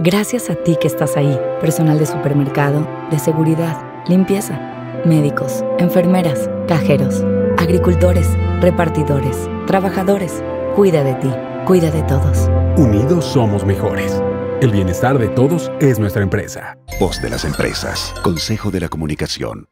Gracias a ti que estás ahí, personal de supermercado, de seguridad, limpieza, médicos, enfermeras, cajeros, agricultores, repartidores, trabajadores. Cuida de ti, cuida de todos. Unidos somos mejores. El bienestar de todos es nuestra empresa. Voz de las empresas. Consejo de la Comunicación.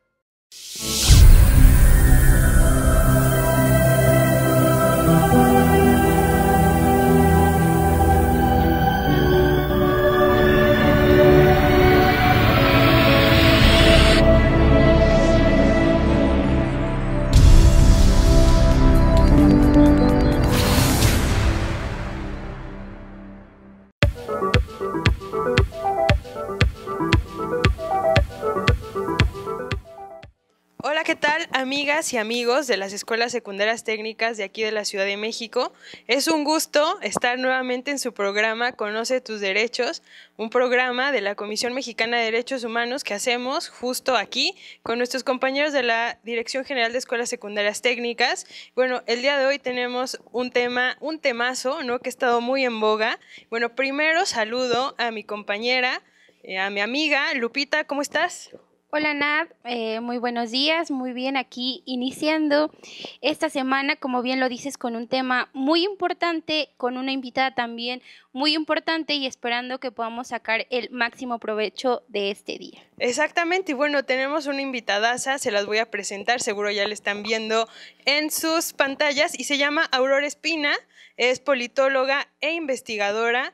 amigas y amigos de las escuelas secundarias técnicas de aquí de la Ciudad de México. Es un gusto estar nuevamente en su programa Conoce tus derechos, un programa de la Comisión Mexicana de Derechos Humanos que hacemos justo aquí con nuestros compañeros de la Dirección General de Escuelas Secundarias Técnicas. Bueno, el día de hoy tenemos un tema, un temazo, ¿no? Que ha estado muy en boga. Bueno, primero saludo a mi compañera, eh, a mi amiga Lupita, ¿cómo estás? Hola Nad, eh, muy buenos días, muy bien aquí iniciando esta semana, como bien lo dices, con un tema muy importante, con una invitada también muy importante y esperando que podamos sacar el máximo provecho de este día. Exactamente, y bueno, tenemos una invitadaza, se las voy a presentar, seguro ya la están viendo en sus pantallas y se llama Aurora Espina, es politóloga e investigadora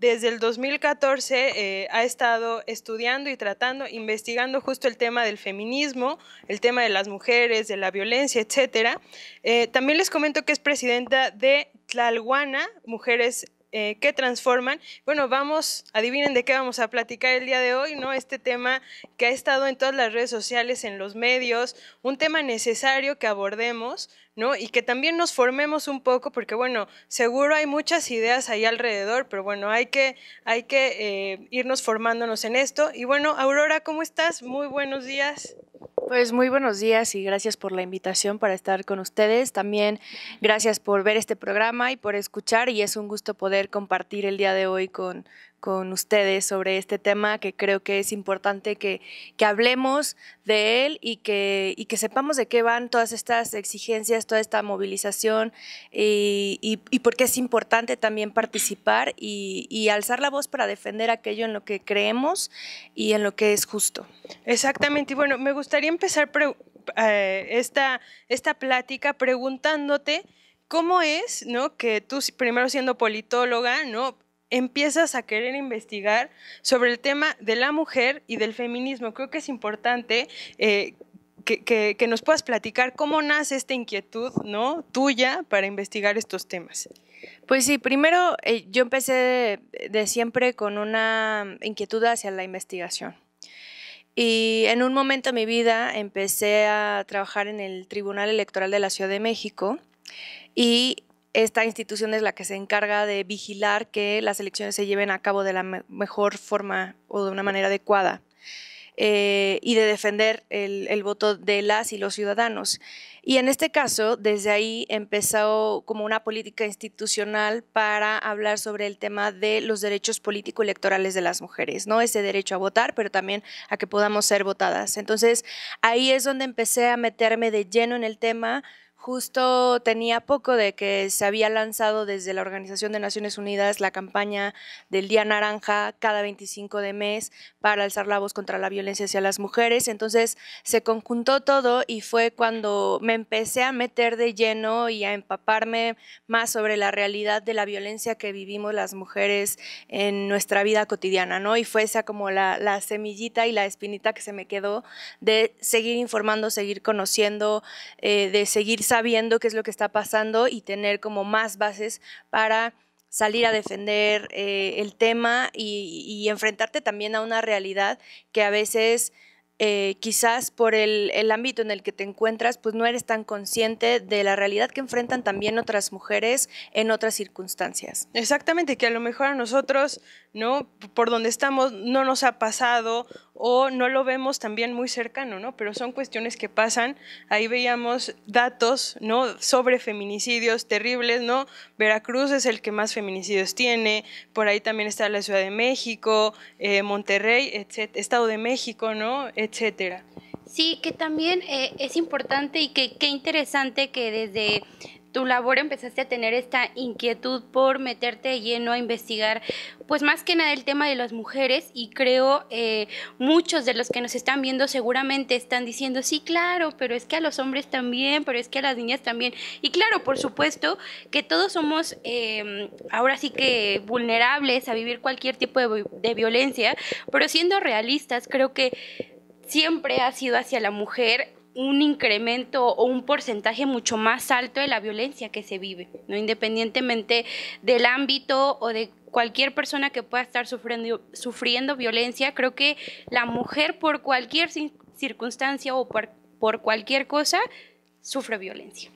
desde el 2014 eh, ha estado estudiando y tratando, investigando justo el tema del feminismo, el tema de las mujeres, de la violencia, etcétera. Eh, también les comento que es presidenta de Tlalhuana, Mujeres eh, que transforman. Bueno, vamos, adivinen de qué vamos a platicar el día de hoy, ¿no? Este tema que ha estado en todas las redes sociales, en los medios, un tema necesario que abordemos, ¿no? Y que también nos formemos un poco, porque bueno, seguro hay muchas ideas ahí alrededor, pero bueno, hay que, hay que eh, irnos formándonos en esto. Y bueno, Aurora, ¿cómo estás? Muy buenos días. Pues muy buenos días y gracias por la invitación para estar con ustedes. También gracias por ver este programa y por escuchar y es un gusto poder compartir el día de hoy con, con ustedes sobre este tema que creo que es importante que, hablemos de él y que, sepamos de qué van todas estas exigencias, toda esta movilización y, por qué es importante también participar y, alzar la voz para defender aquello en lo que creemos y en lo que es justo. Exactamente, y bueno, me gustaría empezar eh, esta, esta plática preguntándote... ¿Cómo es, no, que tú primero siendo politóloga, no, empiezas a querer investigar sobre el tema de la mujer y del feminismo. Creo que es importante eh, que, nos puedas platicar cómo nace esta inquietud ¿no? tuya para investigar estos temas. Pues sí, primero eh, yo empecé de, de siempre con una inquietud hacia la investigación. Y en un momento de mi vida empecé a trabajar en el Tribunal Electoral de la Ciudad de México y esta institución es la que se encarga de vigilar que las elecciones se lleven a cabo de la mejor forma o de una manera adecuada. Eh, y de defender el, voto de las y los ciudadanos. Y en este caso, desde ahí empezó como una política institucional para hablar sobre el tema de los derechos político-electorales de las mujeres, ¿no? Ese derecho a votar, pero también a que podamos ser votadas. Entonces, ahí es donde empecé a meterme de lleno en el tema Justo tenía poco de que se había lanzado desde la Organización de Naciones Unidas la campaña del Día Naranja cada 25 de mes para alzar la voz contra la violencia hacia las mujeres. Entonces se conjuntó todo y fue cuando me empecé a meter de lleno y a empaparme más sobre la realidad de la violencia que vivimos las mujeres en nuestra vida cotidiana, ¿no? Y fue esa como la, semillita y la espinita que se me quedó de seguir informando, seguir conociendo, eh, de seguir sabiendo qué es lo que está pasando y tener como más bases para salir a defender eh, el tema y, enfrentarte también a una realidad que a veces eh, quizás por el, el, ámbito en el que te encuentras, pues no eres tan consciente de la realidad que enfrentan también otras mujeres en otras circunstancias. Exactamente, que a lo mejor a nosotros ¿no? Por donde estamos no nos ha pasado o no lo vemos también muy cercano, ¿no? Pero son cuestiones que pasan. Ahí veíamos datos, ¿no? Sobre feminicidios terribles, ¿no? Veracruz es el que más feminicidios tiene, por ahí también está la Ciudad de México, eh, Monterrey, Estado de México, ¿no? Etcétera. Sí, que también eh, es importante y que qué interesante que desde tu labor empezaste a tener esta inquietud por meterte lleno a investigar, pues más que nada el tema de las mujeres y creo eh, muchos de los que nos están viendo seguramente están diciendo, sí, claro, pero es que a los hombres también, pero es que a las niñas también. Y claro, por supuesto que todos somos em, ahora sí que vulnerables a vivir cualquier tipo de violencia, pero siendo realistas, creo que siempre ha sido hacia la mujer un incremento o un porcentaje mucho más alto de la violencia que se vive, ¿no? independientemente del ámbito o de cualquier persona que pueda estar sufriendo, sufriendo violencia, creo que la mujer por cualquier circunstancia o por cualquier cosa sufre violencia.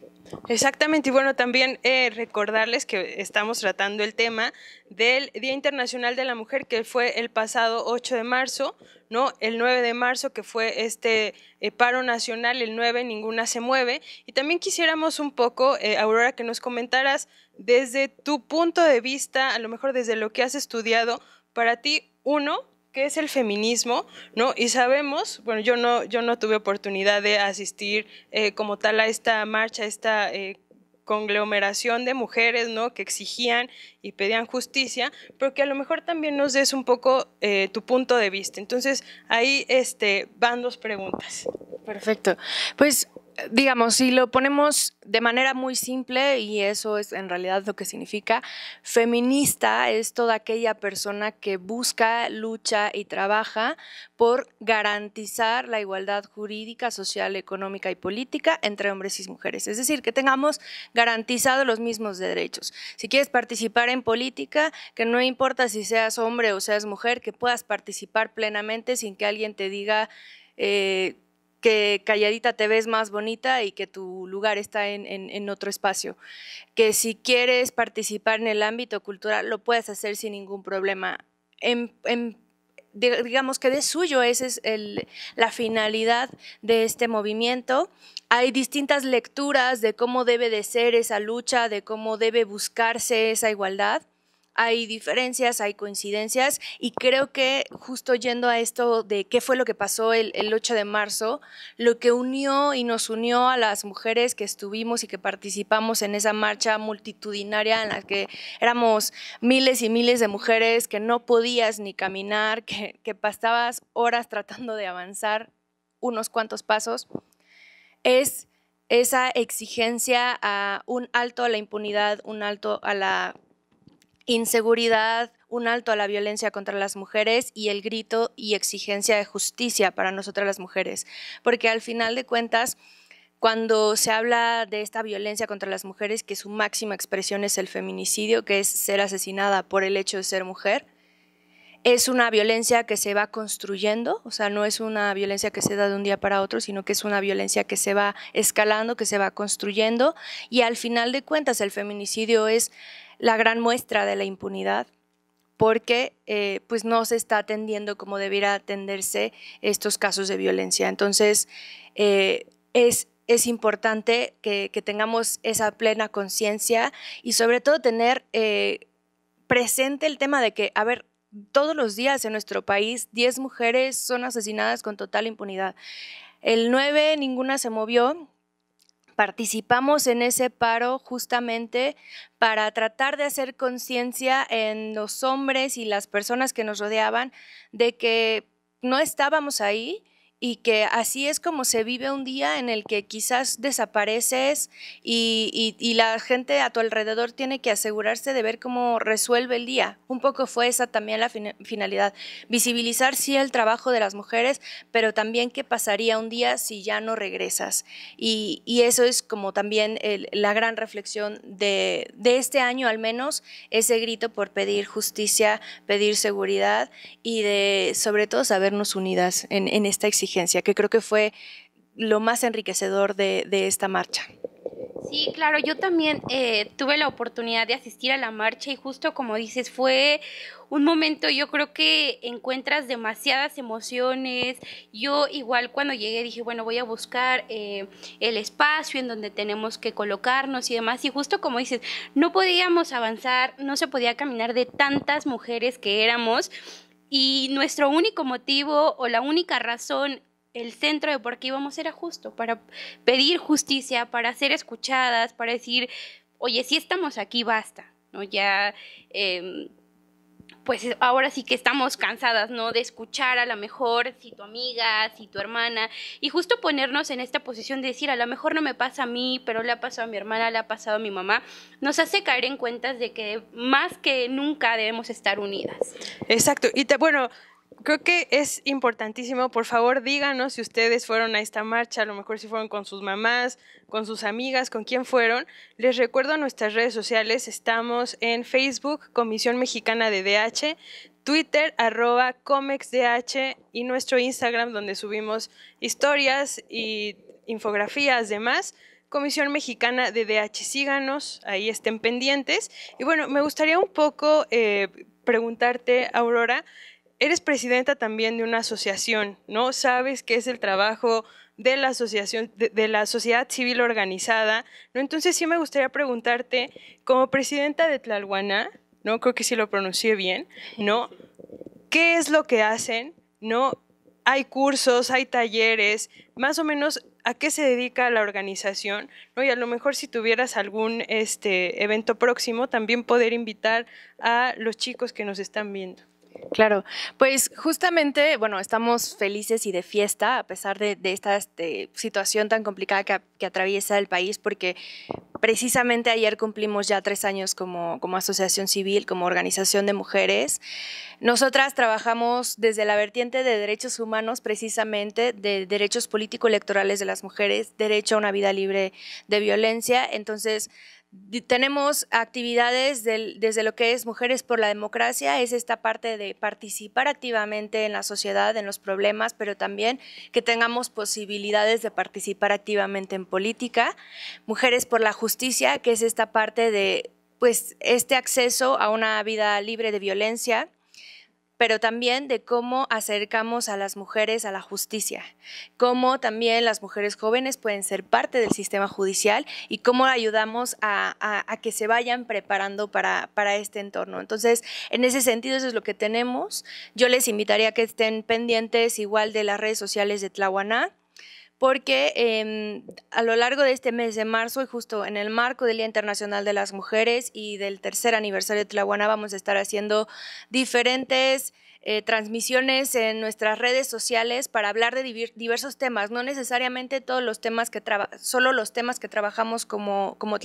Exactamente, y bueno, también eh, recordarles que estamos tratando el tema del Día Internacional de la Mujer, que fue el pasado 8 de marzo, ¿no? El 9 de marzo, que fue este eh, paro nacional, el 9, ninguna se mueve. Y también quisiéramos un poco, eh, Aurora, que nos comentaras desde tu punto de vista, a lo mejor desde lo que has estudiado, para ti, uno, qué es el feminismo, ¿no? Y sabemos, bueno, yo no, yo no tuve oportunidad de asistir eh, como tal a esta marcha, a esta eh, conglomeración de mujeres, ¿no? Que exigían y pedían justicia, pero que a lo mejor también nos des un poco eh, tu punto de vista. Entonces, ahí este, van dos preguntas. Perfecto. Pues digamos, si lo ponemos de manera muy simple, y eso es en realidad lo que significa, feminista es toda aquella persona que busca, lucha y trabaja por garantizar la igualdad jurídica, social, económica y política entre hombres y mujeres. Es decir, que tengamos garantizados los mismos derechos. Si quieres participar en política, que no importa si seas hombre o seas mujer, que puedas participar plenamente sin que alguien te diga... Eh, que calladita te ves más bonita y que tu lugar está en, otro espacio. Que si quieres participar en el ámbito cultural, lo puedes hacer sin ningún problema. digamos que de suyo, esa es la finalidad de este movimiento. Hay distintas lecturas de cómo debe de ser esa lucha, de cómo debe buscarse esa igualdad hay diferencias, hay coincidencias y creo que justo yendo a esto de qué fue lo que pasó el, 8 de marzo, lo que unió y nos unió a las mujeres que estuvimos y que participamos en esa marcha multitudinaria en la que éramos miles y miles de mujeres que no podías ni caminar, que pasabas horas tratando de avanzar unos cuantos pasos, es esa exigencia a un alto a la impunidad, un alto a la inseguridad, un alto a la violencia contra las mujeres y el grito y exigencia de justicia para nosotras las mujeres. Porque al final de cuentas, cuando se habla de esta violencia contra las mujeres, que su máxima expresión es el feminicidio, que es ser asesinada por el hecho de ser mujer, es una violencia que se va construyendo, o sea, no es una violencia que se da de un día para otro, sino que es una violencia que se va escalando, que se va construyendo, y al final de cuentas el feminicidio es la gran muestra de la impunidad porque eh, pues no se está atendiendo como debiera atenderse estos casos de violencia. Entonces, eh, es, es importante que, tengamos esa plena conciencia y sobre todo tener eh, presente el tema de que, a ver, todos los días en nuestro país 10 mujeres son asesinadas con total impunidad. El 9 ninguna se movió. Participamos en ese paro justamente para tratar de hacer conciencia en los hombres y las personas que nos rodeaban de que no estábamos ahí y que así es como se vive un día en el que quizás desapareces y, y, la gente a tu alrededor tiene que asegurarse de ver cómo resuelve el día. Un poco fue esa también la finalidad, visibilizar sí el trabajo de las mujeres, pero también qué pasaría un día si ya no regresas. Y, y eso es como también la gran reflexión de, de este año al menos, ese grito por pedir justicia, pedir seguridad y de sobre todo sabernos unidas en, en esta exigencia que creo que fue lo más enriquecedor de, esta marcha. Sí, claro, yo también eh, tuve la oportunidad de asistir a la marcha y justo como dices, fue un momento yo creo que encuentras demasiadas emociones. Yo igual cuando llegué dije, bueno, voy a buscar eh, el espacio en donde tenemos que colocarnos y demás. Y justo como dices, no podíamos avanzar, no se podía caminar de tantas mujeres que éramos. Y nuestro único motivo o la única razón, el centro de por qué íbamos era justo, para pedir justicia, para ser escuchadas, para decir, oye, si estamos aquí, basta, ¿no? Ya... Em, pues eh, ahora sí que estamos cansadas, ¿no? De escuchar a lo mejor si tu amiga, si tu hermana, y justo ponernos en esta posición de decir, a lo mejor no me pasa a mí, pero le ha pasado a mi hermana, le ha pasado a mi mamá, nos hace caer en cuentas de que más que nunca debemos estar unidas. Exacto, y te, bueno, creo que es importantísimo. Por favor, díganos si ustedes fueron a esta marcha, a lo mejor si fueron con sus mamás, con sus amigas, con quién fueron. Les recuerdo nuestras redes sociales. Estamos en Facebook, Comisión Mexicana de DH, Twitter, arroba ComexDH y nuestro Instagram, donde subimos historias y infografías, demás. Comisión Mexicana de DH, síganos, ahí estén pendientes. Y bueno, me gustaría un poco eh, preguntarte, Aurora, eres presidenta también de una asociación, ¿no? Sabes qué es el trabajo de la asociación, de, la sociedad civil organizada, ¿no? Entonces sí me gustaría preguntarte, como presidenta de Tlalhuana, ¿no? Creo que sí lo pronuncié bien, ¿no? ¿Qué es lo que hacen? ¿No? Hay cursos, hay talleres, más o menos a qué se dedica la organización, ¿no? Y a lo mejor si tuvieras algún este evento próximo, también poder invitar a los chicos que nos están viendo. Claro, pues justamente, bueno, estamos felices y de fiesta a pesar de, esta este, situación tan complicada que, atraviesa el país, porque precisamente ayer cumplimos ya tres años como, como asociación civil, como organización de mujeres. Nosotras trabajamos desde la vertiente de derechos humanos, precisamente de derechos político-electorales de las mujeres, derecho a una vida libre de violencia. Entonces, tenemos actividades desde lo que es Mujeres por la Democracia, es esta parte de participar activamente en la sociedad, en los problemas, pero también que tengamos posibilidades de participar activamente en política. Mujeres por la Justicia, que es esta parte de pues este acceso a una vida libre de violencia, pero también de cómo acercamos a las mujeres a la justicia, cómo también las mujeres jóvenes pueden ser parte del sistema judicial y cómo ayudamos a, que se vayan preparando para, este entorno. Entonces, en ese sentido, eso es lo que tenemos. Yo les invitaría a que estén pendientes igual de las redes sociales de Tlahuana, porque em, a lo largo de este mes de marzo y justo en el marco del Día Internacional de las Mujeres y del tercer aniversario de Tlahuana vamos a estar haciendo diferentes eh, transmisiones en nuestras redes sociales para hablar de diversos temas, no necesariamente todos los temas que solo los temas que trabajamos como, como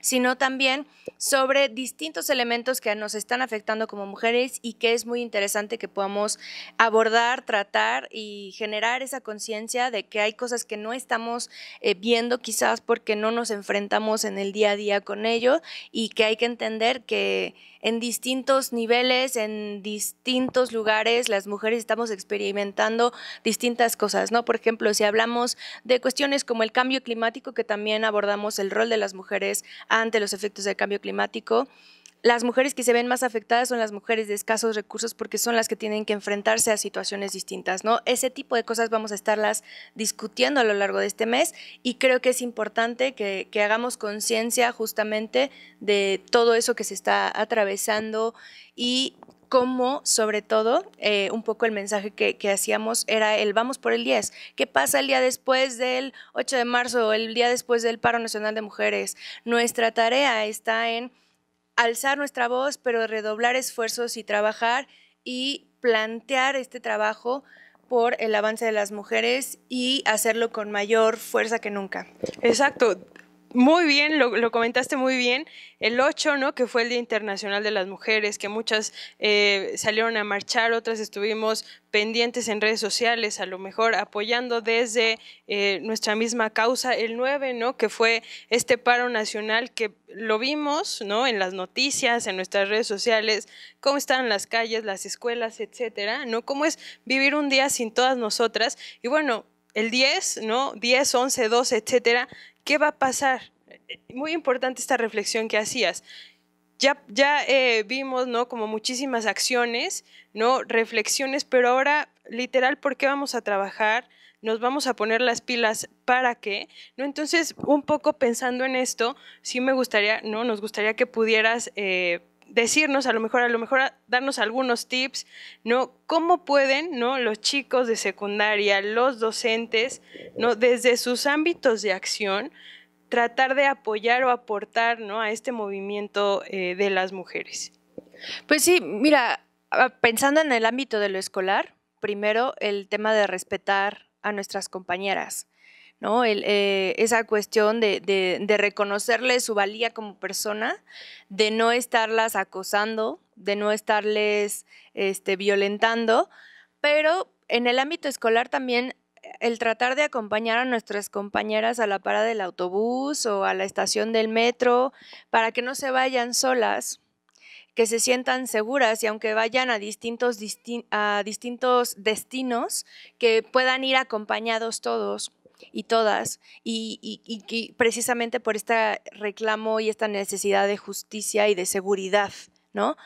sino también sobre distintos elementos que nos están afectando como mujeres y que es muy interesante que podamos abordar, tratar y generar esa conciencia de que hay cosas que no estamos eh, viendo quizás porque no nos enfrentamos en el día a día con ello y que hay que entender que en distintos niveles, en distintos lugares las mujeres estamos experimentando distintas cosas, ¿no? Por ejemplo, si hablamos de cuestiones como el cambio climático, que también abordamos el rol de las mujeres ante los efectos del cambio climático, las mujeres que se ven más afectadas son las mujeres de escasos recursos porque son las que tienen que enfrentarse a situaciones distintas, ¿no? Ese tipo de cosas vamos a estarlas discutiendo a lo largo de este mes y creo que es importante que, que hagamos conciencia justamente de todo eso que se está atravesando y como sobre todo eh, un poco el mensaje que, que, hacíamos era el vamos por el 10. ¿Qué pasa el día después del 8 de marzo, el día después del paro nacional de mujeres? Nuestra tarea está en alzar nuestra voz, pero redoblar esfuerzos y trabajar y plantear este trabajo por el avance de las mujeres y hacerlo con mayor fuerza que nunca. Exacto. Muy bien, lo, comentaste muy bien. El 8, ¿no? que fue el Día Internacional de las Mujeres, que muchas eh, salieron a marchar, otras estuvimos pendientes en redes sociales, a lo mejor apoyando desde eh, nuestra misma causa. El 9, ¿no? que fue este paro nacional que lo vimos ¿no? en las noticias, en nuestras redes sociales, cómo están las calles, las escuelas, etcétera, ¿no? cómo es vivir un día sin todas nosotras. Y bueno, el 10, ¿no? 10, 11, 12, etcétera. ¿Qué va a pasar? Muy importante esta reflexión que hacías. Ya, ya eh, vimos, ¿no? Como muchísimas acciones, ¿no? Reflexiones, pero ahora, literal, ¿por qué vamos a trabajar? nos vamos a poner las pilas para qué, ¿no? Entonces, un poco pensando en esto, sí me gustaría, ¿no? Nos gustaría que pudieras eh, decirnos, a lo mejor, a lo mejor darnos algunos tips, ¿no? ¿Cómo pueden, ¿no? Los chicos de secundaria, los docentes, ¿no? Desde sus ámbitos de acción, tratar de apoyar o aportar, ¿no? A este movimiento eh, de las mujeres. Pues sí, mira, pensando en el ámbito de lo escolar, primero el tema de respetar a nuestras compañeras. Eh, esa cuestión de, reconocerle su valía como persona, de no estarlas acosando, de no estarles este, violentando, pero en el ámbito escolar también el tratar de acompañar a nuestras compañeras a la parada del autobús o a la estación del metro para que no se vayan solas, que se sientan seguras y aunque vayan a distintos destinos, que puedan ir acompañados todos y todas, y, y, precisamente por este reclamo y esta necesidad de justicia y de seguridad, ¿no?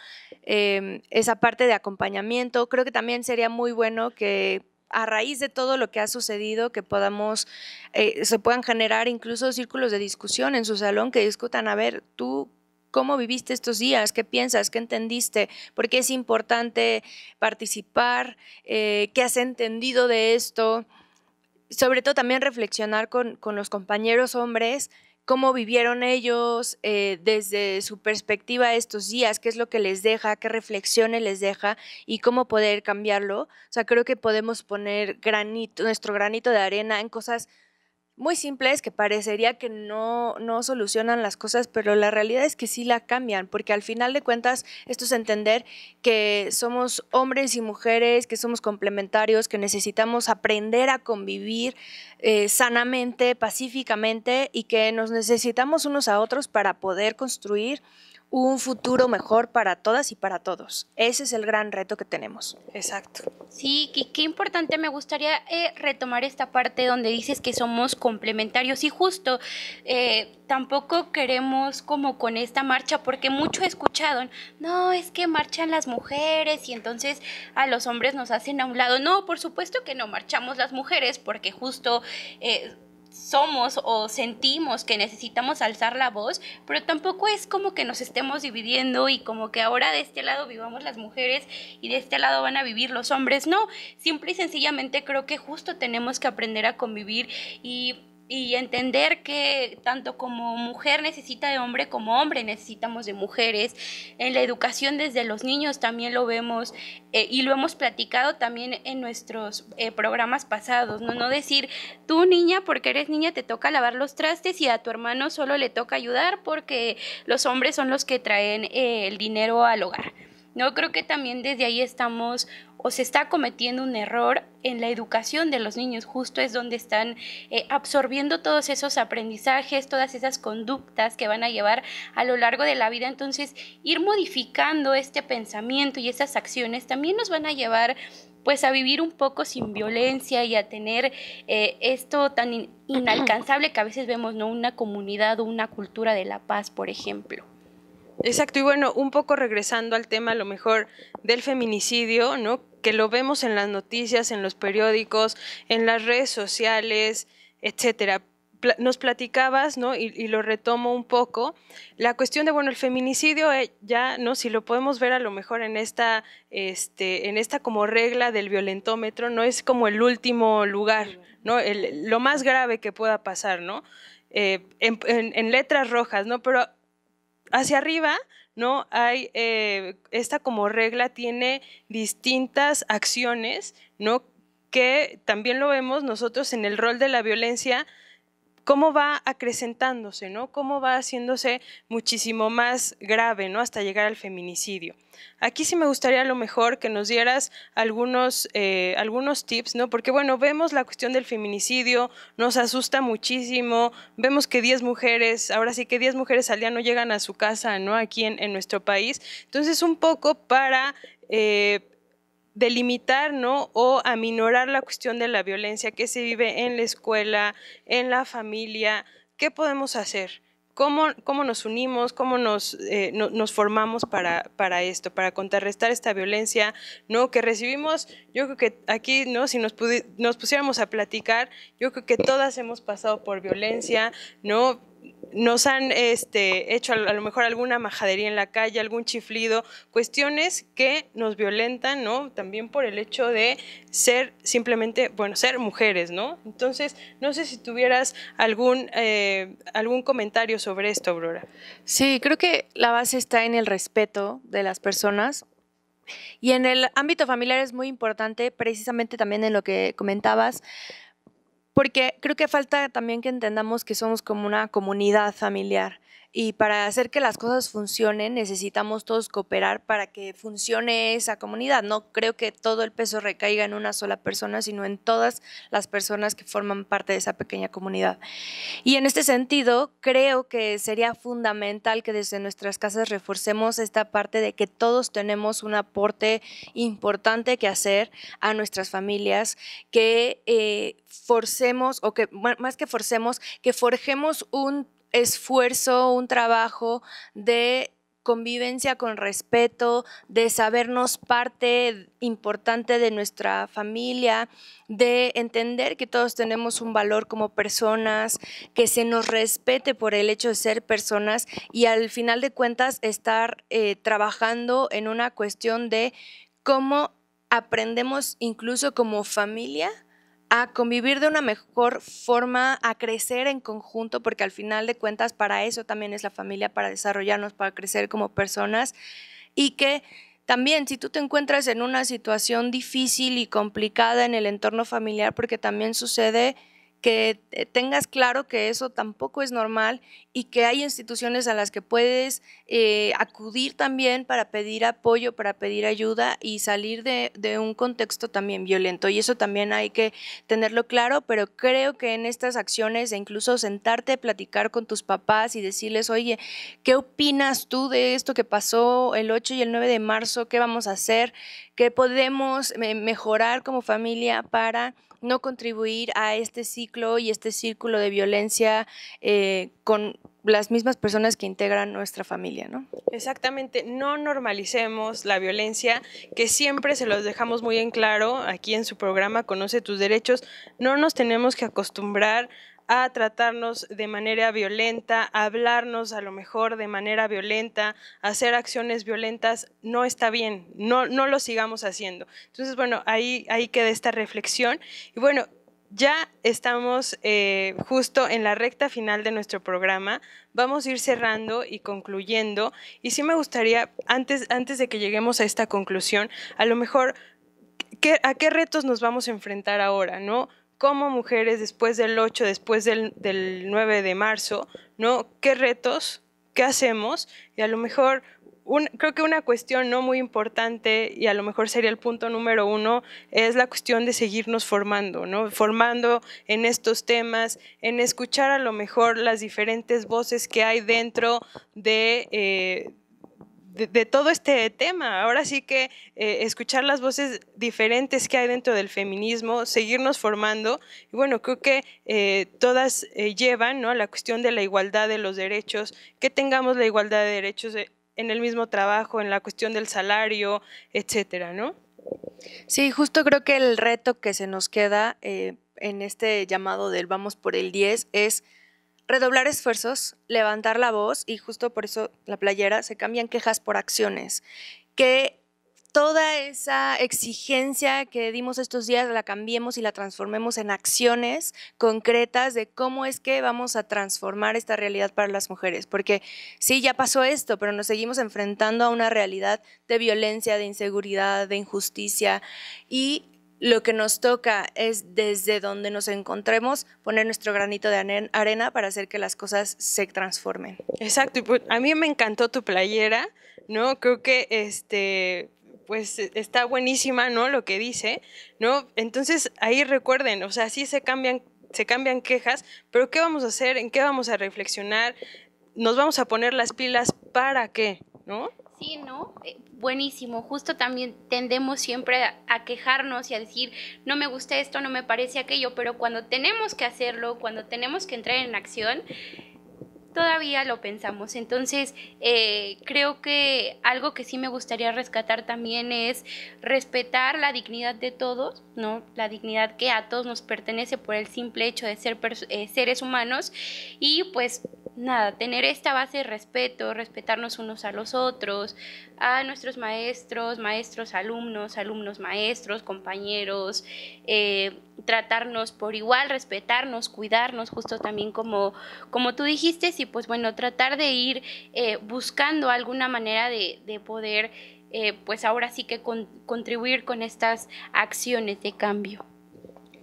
Em, esa parte de acompañamiento, creo que también sería muy bueno que a raíz de todo lo que ha sucedido, que podamos, eh, se puedan generar incluso círculos de discusión en su salón que discutan, a ver, tú cómo viviste estos días, qué piensas, qué entendiste, por qué es importante participar, eh, qué has entendido de esto sobre todo también reflexionar con, los compañeros hombres cómo vivieron ellos eh, desde su perspectiva estos días, qué es lo que les deja, qué reflexiones les deja y cómo poder cambiarlo. O sea, creo que podemos poner granito, nuestro granito de arena en cosas muy simples que parecería que no, solucionan las cosas, pero la realidad es que sí la cambian, porque al final de cuentas esto es entender que somos hombres y mujeres, que somos complementarios, que necesitamos aprender a convivir eh, sanamente, pacíficamente y que nos necesitamos unos a otros para poder construir un futuro mejor para todas y para todos. Ese es el gran reto que tenemos. Exacto. Sí, qué, importante. Me gustaría eh, retomar esta parte donde dices que somos complementarios y justo eh, tampoco queremos como con esta marcha, porque mucho he escuchado, no, es que marchan las mujeres y entonces a los hombres nos hacen a un lado. No, por supuesto que no marchamos las mujeres porque justo... Eh, somos o sentimos que necesitamos alzar la voz, pero tampoco es como que nos estemos dividiendo y como que ahora de este lado vivamos las mujeres y de este lado van a vivir los hombres, no, simple y sencillamente creo que justo tenemos que aprender a convivir y y entender que tanto como mujer necesita de hombre como hombre necesitamos de mujeres. En la educación desde los niños también lo vemos eh, y lo hemos platicado también en nuestros eh, programas pasados, ¿no? decir, tú niña, porque eres niña, te toca lavar los trastes y a tu hermano solo le toca ayudar porque los hombres son los que traen eh, el dinero al hogar. No creo que también desde ahí estamos o se está cometiendo un error en la educación de los niños, justo es donde están eh, absorbiendo todos esos aprendizajes, todas esas conductas que van a llevar a lo largo de la vida. Entonces, ir modificando este pensamiento y esas acciones también nos van a llevar pues a vivir un poco sin violencia y a tener eh, esto tan inalcanzable que a veces vemos, ¿no? Una comunidad o una cultura de la paz, por ejemplo. Exacto, y bueno, un poco regresando al tema a lo mejor del feminicidio, ¿no? Que lo vemos en las noticias, en los periódicos, en las redes sociales, etcétera. nos platicabas, ¿no? Y, lo retomo un poco, la cuestión de, bueno, el feminicidio eh, ya, ¿no? Si lo podemos ver a lo mejor en esta, este, en esta como regla del violentómetro, no es como el último lugar, ¿no? El, lo más grave que pueda pasar, ¿no? Eh, en, en letras rojas, ¿no? Pero hacia arriba, ¿no? Hay eh, esta como regla tiene distintas acciones, ¿no? Que también lo vemos nosotros en el rol de la violencia cómo va acrecentándose, ¿no? Cómo va haciéndose muchísimo más grave, ¿no? Hasta llegar al feminicidio. Aquí sí me gustaría a lo mejor que nos dieras algunos, eh, algunos tips, ¿no? Porque bueno, vemos la cuestión del feminicidio, nos asusta muchísimo, vemos que 10 mujeres, ahora sí que 10 mujeres al día no llegan a su casa, ¿no? Aquí en, nuestro país. Entonces, un poco para... Eh, delimitar, O aminorar la cuestión de la violencia que se vive en la escuela, en la familia. ¿Qué podemos hacer? ¿Cómo, cómo nos unimos? ¿Cómo nos, eh, nos formamos para, para, esto? Para contrarrestar esta violencia, ¿no? Que recibimos, yo creo que aquí, ¿no? Si nos, nos pusiéramos a platicar, yo creo que todas hemos pasado por violencia, ¿no? nos han este, hecho a lo mejor alguna majadería en la calle, algún chiflido, cuestiones que nos violentan, ¿no? También por el hecho de ser simplemente, bueno, ser mujeres, ¿no? Entonces, no sé si tuvieras algún, eh, algún comentario sobre esto, Aurora. Sí, creo que la base está en el respeto de las personas. Y en el ámbito familiar es muy importante, precisamente también en lo que comentabas, porque creo que falta también que entendamos que somos como una comunidad familiar y para hacer que las cosas funcionen necesitamos todos cooperar para que funcione esa comunidad. No creo que todo el peso recaiga en una sola persona, sino en todas las personas que forman parte de esa pequeña comunidad. Y en este sentido, creo que sería fundamental que desde nuestras casas reforcemos esta parte de que todos tenemos un aporte importante que hacer a nuestras familias, que eh, forcemos, o que, más que forcemos, que forjemos un esfuerzo, un trabajo de convivencia con respeto, de sabernos parte importante de nuestra familia, de entender que todos tenemos un valor como personas, que se nos respete por el hecho de ser personas y al final de cuentas estar eh, trabajando en una cuestión de cómo aprendemos incluso como familia a convivir de una mejor forma, a crecer en conjunto, porque al final de cuentas para eso también es la familia, para desarrollarnos, para crecer como personas y que también si tú te encuentras en una situación difícil y complicada en el entorno familiar, porque también sucede que eh, tengas claro que eso tampoco es normal y que hay instituciones a las que puedes eh, acudir también para pedir apoyo, para pedir ayuda y salir de, un contexto también violento. Y eso también hay que tenerlo claro, pero creo que en estas acciones e incluso sentarte a platicar con tus papás y decirles, oye, ¿qué opinas tú de esto que pasó el 8 y el 9 de marzo? ¿Qué vamos a hacer? ¿Qué podemos eh, mejorar como familia para no contribuir a este ciclo y este círculo de violencia eh, con las mismas personas que integran nuestra familia, ¿no? Exactamente, no normalicemos la violencia, que siempre se los dejamos muy en claro aquí en su programa Conoce tus derechos, no nos tenemos que acostumbrar a tratarnos de manera violenta, a hablarnos a lo mejor de manera violenta, hacer acciones violentas, no está bien, no, no lo sigamos haciendo. Entonces, bueno, ahí, ahí queda esta reflexión. Y bueno, ya estamos eh, justo en la recta final de nuestro programa. Vamos a ir cerrando y concluyendo. Y sí me gustaría, antes, antes de que lleguemos a esta conclusión, a lo mejor, ¿qué, ¿a qué retos nos vamos a enfrentar ahora? ¿no? como mujeres después del 8, después del, 9 de marzo, ¿no? ¿Qué retos? ¿Qué hacemos? Y a lo mejor creo que una cuestión no muy importante y a lo mejor sería el punto número uno es la cuestión de seguirnos formando, ¿no? Formando en estos temas, en escuchar a lo mejor las diferentes voces que hay dentro de, eh, de, todo este tema. Ahora sí que eh, escuchar las voces diferentes que hay dentro del feminismo, seguirnos formando. Y bueno, creo que eh, todas eh, llevan a la cuestión de la igualdad de los derechos, que tengamos la igualdad de derechos en el mismo trabajo, en la cuestión del salario, etcétera, ¿no? Sí, justo creo que el reto que se nos queda en este llamado del vamos por el 10 es redoblar esfuerzos, levantar la voz y justo por eso la playera se cambian quejas por acciones. Que toda esa exigencia que dimos estos días la cambiemos y la transformemos en acciones concretas de cómo es que vamos a transformar esta realidad para las mujeres. Porque sí, ya pasó esto, pero nos seguimos enfrentando a una realidad de violencia, de inseguridad, de injusticia. Y lo que nos toca es desde donde nos encontremos poner nuestro granito de arena para hacer que las cosas se transformen. Exacto, pues, a mí me encantó tu playera, ¿no? Creo que este pues está buenísima, ¿no? Lo que dice, ¿no? Entonces ahí recuerden, o sea, sí se cambian se cambian quejas, pero ¿qué vamos a hacer? ¿En qué vamos a reflexionar? ¿Nos vamos a poner las pilas para qué? ¿No? Sí, ¿no? Eh, buenísimo. Justo también tendemos siempre a, quejarnos y a decir, no me gusta esto, no me parece aquello, pero cuando tenemos que hacerlo, cuando tenemos que entrar en acción, todavía lo pensamos. Entonces, eh, creo que algo que sí me gustaría rescatar también es respetar la dignidad de todos, ¿no? La dignidad que a todos nos pertenece por el simple hecho de ser eh, seres humanos y pues nada, tener esta base de respeto, respetarnos unos a los otros, a nuestros maestros, maestros, alumnos, alumnos, maestros, compañeros, eh, tratarnos por igual, respetarnos, cuidarnos, justo también como, como tú dijiste, y pues bueno, tratar de ir eh, buscando alguna manera de, poder, eh, pues ahora sí que contribuir con estas acciones de cambio.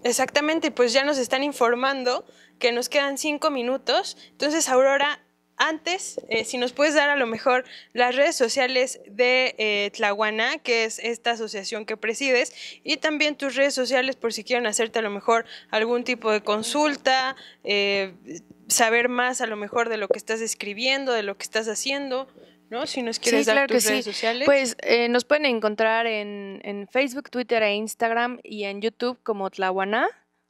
Exactamente, pues ya nos están informando que nos quedan cinco minutos. Entonces, Aurora, antes, eh, si nos puedes dar a lo mejor las redes sociales de eh, Tlahuana, que es esta asociación que presides, y también tus redes sociales por si quieren hacerte a lo mejor algún tipo de consulta, eh, saber más a lo mejor de lo que estás escribiendo, de lo que estás haciendo. ¿No? Si nos quieres dar tus que redes sí. sociales. Pues nos pueden encontrar en, en, Facebook, Twitter e Instagram y en YouTube como Tlahuana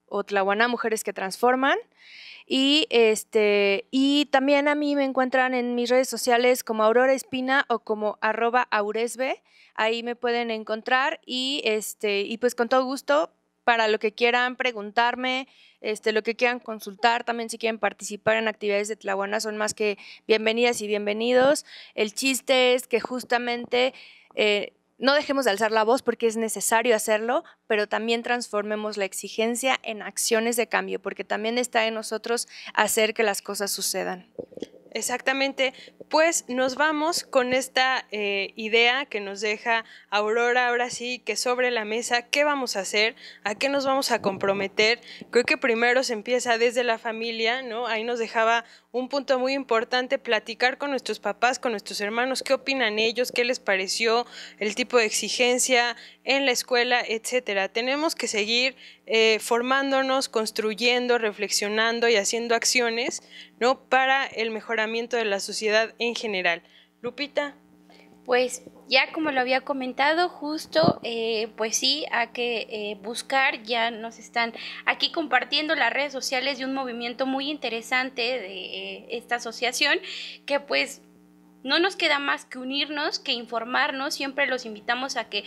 o Tlahuana Mujeres que Transforman. Y, este, y también a mí me encuentran en mis redes sociales como Aurora Espina o como arroba auresbe. Ahí me pueden encontrar y, este, y pues con todo gusto para lo que quieran preguntarme, este, lo que quieran consultar, también si quieren participar en actividades de Tlahuana, son más que bienvenidas y bienvenidos. El chiste es que justamente eh, no dejemos de alzar la voz porque es necesario hacerlo, pero también transformemos la exigencia en acciones de cambio, porque también está en nosotros hacer que las cosas sucedan. Exactamente, pues nos vamos con esta eh, idea que nos deja Aurora ahora sí, que sobre la mesa, ¿qué vamos a hacer? ¿A qué nos vamos a comprometer? Creo que primero se empieza desde la familia, ¿no? Ahí nos dejaba un punto muy importante, platicar con nuestros papás, con nuestros hermanos, qué opinan ellos, qué les pareció, el tipo de exigencia en la escuela, etcétera. Tenemos que seguir eh, formándonos, construyendo, reflexionando y haciendo acciones ¿no? Para el mejoramiento de la sociedad en general. Lupita. Pues ya como lo había comentado, justo, eh, pues sí, hay que eh, buscar, ya nos están aquí compartiendo las redes sociales de un movimiento muy interesante de eh, esta asociación, que pues no nos queda más que unirnos, que informarnos. Siempre los invitamos a que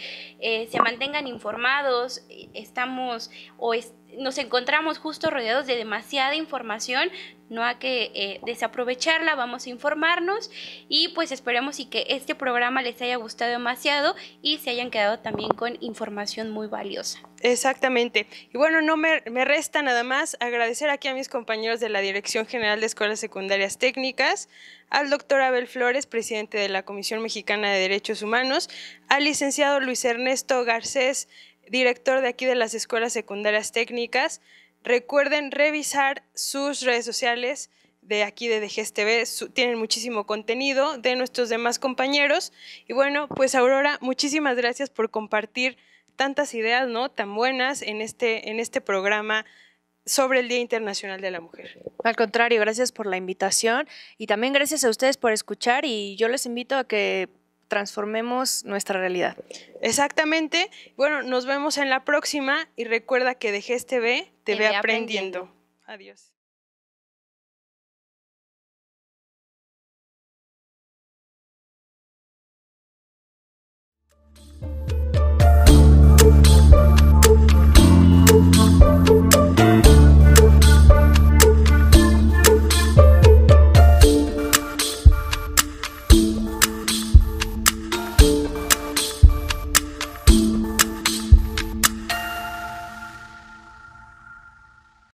se mantengan informados. Estamos o estamos nos encontramos justo rodeados de demasiada información, no hay que eh, desaprovecharla, vamos a informarnos y pues esperemos y que este programa les haya gustado demasiado y se hayan quedado también con información muy valiosa. Exactamente. Y bueno, no me, me resta nada más agradecer aquí a mis compañeros de la Dirección General de Escuelas Secundarias Técnicas, al doctor Abel Flores, presidente de la Comisión Mexicana de Derechos Humanos, al licenciado Luis Ernesto Garcés, director de aquí de las escuelas secundarias técnicas. Recuerden revisar sus redes sociales de aquí de DGSTV, tienen muchísimo contenido de nuestros demás compañeros. Y bueno, pues Aurora, muchísimas gracias por compartir tantas ideas, ¿no? Tan buenas en este, en este programa sobre el Día Internacional de la Mujer. Al contrario, gracias por la invitación y también gracias a ustedes por escuchar y yo les invito a que transformemos nuestra realidad. Exactamente. Bueno, nos vemos en la próxima y recuerda que de GSTV este te, te ve aprendiendo. Adiós.